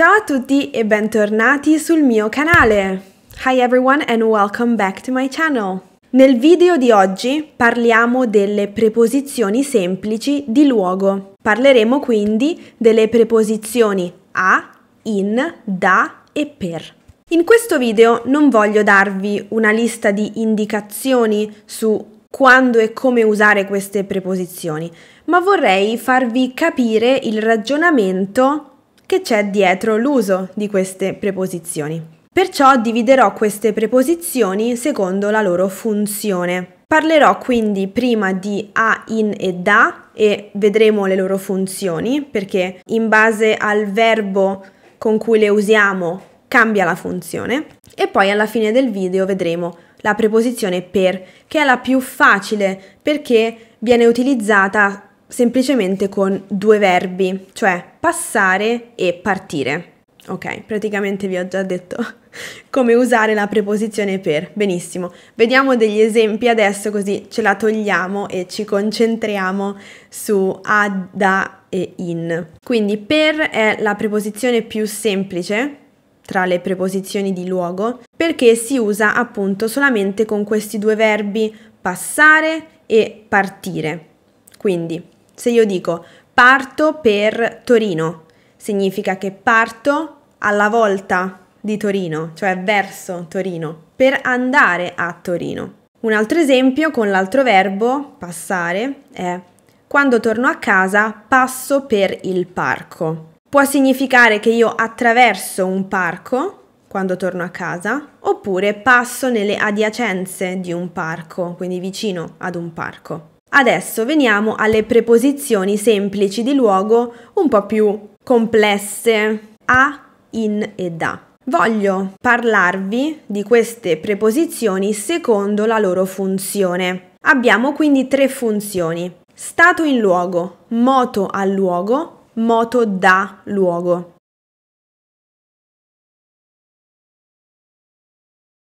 Ciao a tutti e bentornati sul mio canale! Hi everyone and welcome back to my channel! Nel video di oggi parliamo delle preposizioni semplici di luogo. Parleremo quindi delle preposizioni a, in, da e per. In questo video non voglio darvi una lista di indicazioni su quando e come usare queste preposizioni, ma vorrei farvi capire il ragionamento che c'è dietro l'uso di queste preposizioni. Perciò dividerò queste preposizioni secondo la loro funzione. Parlerò quindi prima di a, in e da e vedremo le loro funzioni perché in base al verbo con cui le usiamo cambia la funzione e poi alla fine del video vedremo la preposizione per che è la più facile perché viene utilizzata semplicemente con due verbi, cioè passare e partire. Ok, praticamente vi ho già detto come usare la preposizione per. Benissimo. Vediamo degli esempi adesso così ce la togliamo e ci concentriamo su a, e in. Quindi per è la preposizione più semplice tra le preposizioni di luogo perché si usa appunto solamente con questi due verbi passare e partire. Quindi se io dico parto per Torino, significa che parto alla volta di Torino, cioè verso Torino, per andare a Torino. Un altro esempio con l'altro verbo passare è quando torno a casa passo per il parco. Può significare che io attraverso un parco quando torno a casa oppure passo nelle adiacenze di un parco, quindi vicino ad un parco. Adesso veniamo alle preposizioni semplici di luogo un po' più complesse. A, in e da. Voglio parlarvi di queste preposizioni secondo la loro funzione. Abbiamo quindi tre funzioni. Stato in luogo, moto al luogo, moto da luogo.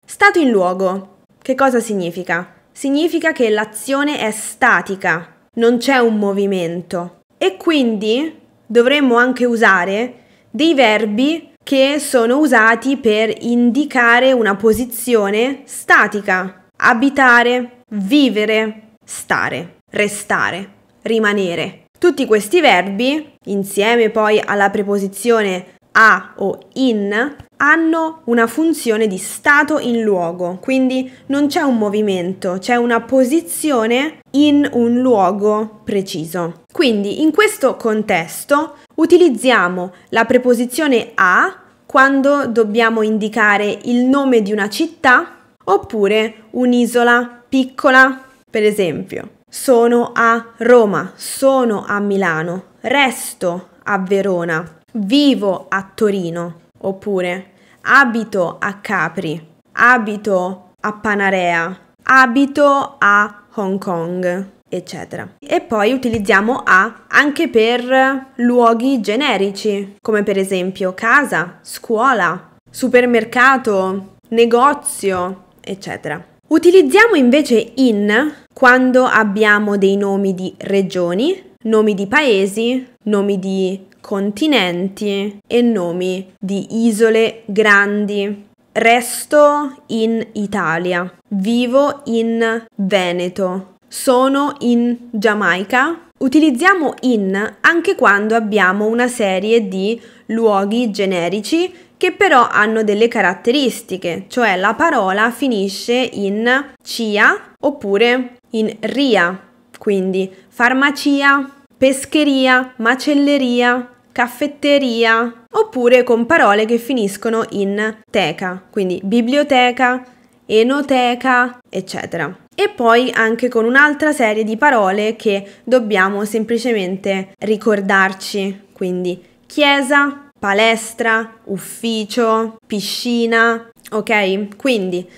Stato in luogo. Che cosa significa? significa che l'azione è statica, non c'è un movimento. E quindi dovremmo anche usare dei verbi che sono usati per indicare una posizione statica. Abitare, vivere, stare, restare, rimanere. Tutti questi verbi, insieme poi alla preposizione a o in hanno una funzione di stato in luogo, quindi non c'è un movimento, c'è una posizione in un luogo preciso. Quindi in questo contesto utilizziamo la preposizione a quando dobbiamo indicare il nome di una città oppure un'isola piccola, per esempio. Sono a Roma, sono a Milano, resto a Verona vivo a Torino, oppure abito a Capri, abito a Panarea, abito a Hong Kong, eccetera. E poi utilizziamo a anche per luoghi generici, come per esempio casa, scuola, supermercato, negozio, eccetera. Utilizziamo invece in quando abbiamo dei nomi di regioni, nomi di paesi, nomi di continenti e nomi di isole grandi. Resto in Italia, vivo in Veneto, sono in Giamaica. Utilizziamo in anche quando abbiamo una serie di luoghi generici che però hanno delle caratteristiche, cioè la parola finisce in cia oppure in ria, quindi farmacia, pescheria, macelleria, caffetteria, oppure con parole che finiscono in teca, quindi biblioteca, enoteca, eccetera. E poi anche con un'altra serie di parole che dobbiamo semplicemente ricordarci, quindi chiesa, palestra, ufficio, piscina, ok? Quindi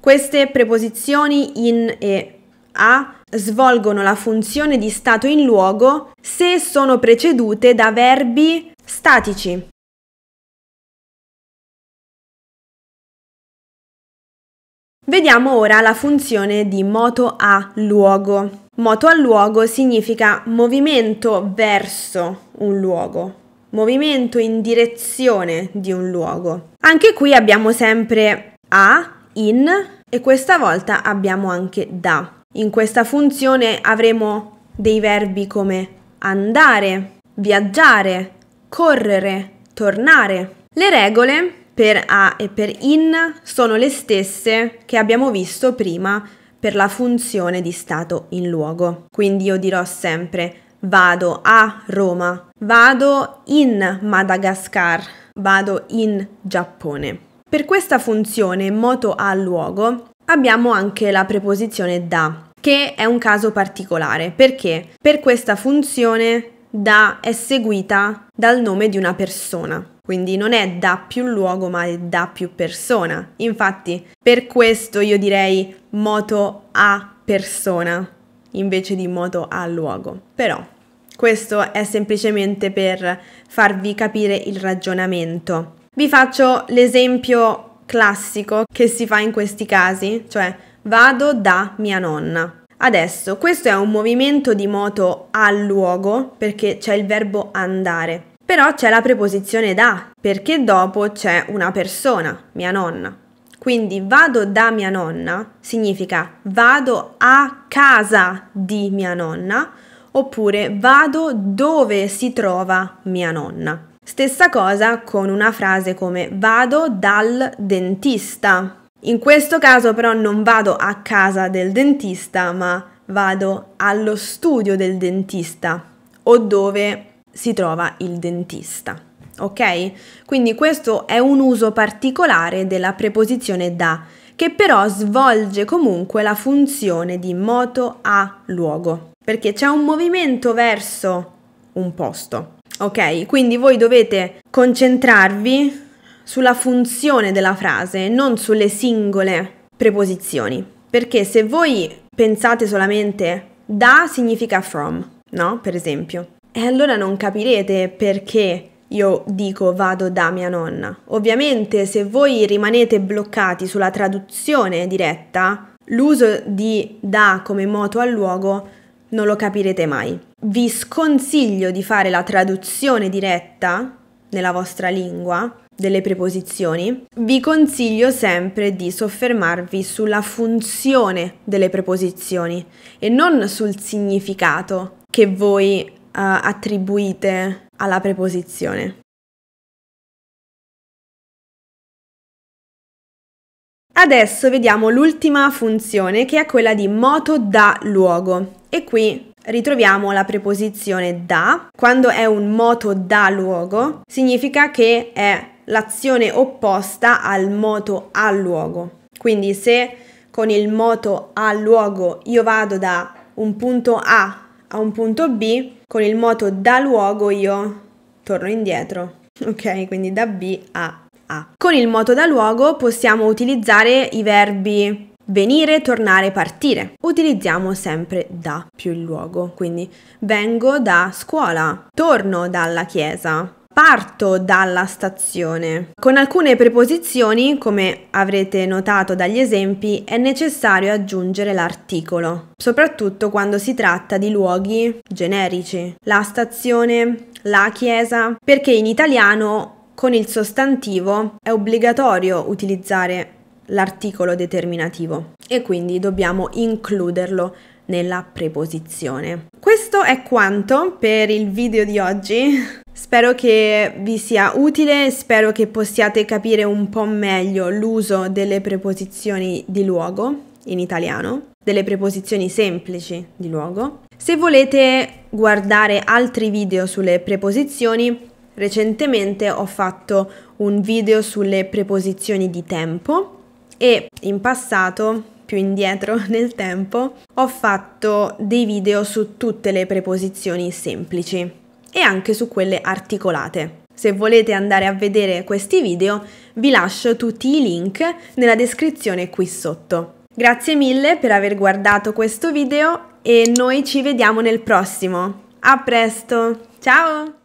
queste preposizioni in e a svolgono la funzione di stato in luogo se sono precedute da verbi statici. Vediamo ora la funzione di moto a luogo. Moto a luogo significa movimento verso un luogo, movimento in direzione di un luogo. Anche qui abbiamo sempre a, in e questa volta abbiamo anche da. In questa funzione avremo dei verbi come andare, viaggiare, correre, tornare. Le regole per a e per in sono le stesse che abbiamo visto prima per la funzione di stato in luogo. Quindi io dirò sempre vado a Roma, vado in Madagascar, vado in Giappone. Per questa funzione moto a luogo abbiamo anche la preposizione da che è un caso particolare perché per questa funzione da è seguita dal nome di una persona. Quindi non è da più luogo ma è da più persona. Infatti per questo io direi moto a persona invece di moto a luogo. Però questo è semplicemente per farvi capire il ragionamento. Vi faccio l'esempio classico che si fa in questi casi, cioè vado da mia nonna. Adesso, questo è un movimento di moto a luogo perché c'è il verbo andare, però c'è la preposizione da perché dopo c'è una persona, mia nonna. Quindi vado da mia nonna significa vado a casa di mia nonna oppure vado dove si trova mia nonna. Stessa cosa con una frase come vado dal dentista in questo caso però non vado a casa del dentista, ma vado allo studio del dentista o dove si trova il dentista. Ok? Quindi questo è un uso particolare della preposizione da, che però svolge comunque la funzione di moto a luogo, perché c'è un movimento verso un posto. Ok? Quindi voi dovete concentrarvi sulla funzione della frase, non sulle singole preposizioni. Perché se voi pensate solamente da significa from, no? Per esempio. E allora non capirete perché io dico vado da mia nonna. Ovviamente se voi rimanete bloccati sulla traduzione diretta, l'uso di da come moto al luogo non lo capirete mai. Vi sconsiglio di fare la traduzione diretta nella vostra lingua delle preposizioni, vi consiglio sempre di soffermarvi sulla funzione delle preposizioni e non sul significato che voi uh, attribuite alla preposizione. Adesso vediamo l'ultima funzione che è quella di moto da luogo e qui ritroviamo la preposizione da. Quando è un moto da luogo significa che è l'azione opposta al moto a luogo. Quindi se con il moto a luogo io vado da un punto A a un punto B, con il moto da luogo io torno indietro. Ok, quindi da B a A. Con il moto da luogo possiamo utilizzare i verbi venire, tornare, partire. Utilizziamo sempre da più il luogo, quindi vengo da scuola, torno dalla chiesa, parto dalla stazione. Con alcune preposizioni, come avrete notato dagli esempi, è necessario aggiungere l'articolo, soprattutto quando si tratta di luoghi generici. La stazione, la chiesa, perché in italiano con il sostantivo è obbligatorio utilizzare l'articolo determinativo e quindi dobbiamo includerlo nella preposizione. Questo è quanto per il video di oggi. Spero che vi sia utile, spero che possiate capire un po' meglio l'uso delle preposizioni di luogo in italiano, delle preposizioni semplici di luogo. Se volete guardare altri video sulle preposizioni, recentemente ho fatto un video sulle preposizioni di tempo e in passato più indietro nel tempo, ho fatto dei video su tutte le preposizioni semplici e anche su quelle articolate. Se volete andare a vedere questi video vi lascio tutti i link nella descrizione qui sotto. Grazie mille per aver guardato questo video e noi ci vediamo nel prossimo. A presto, ciao!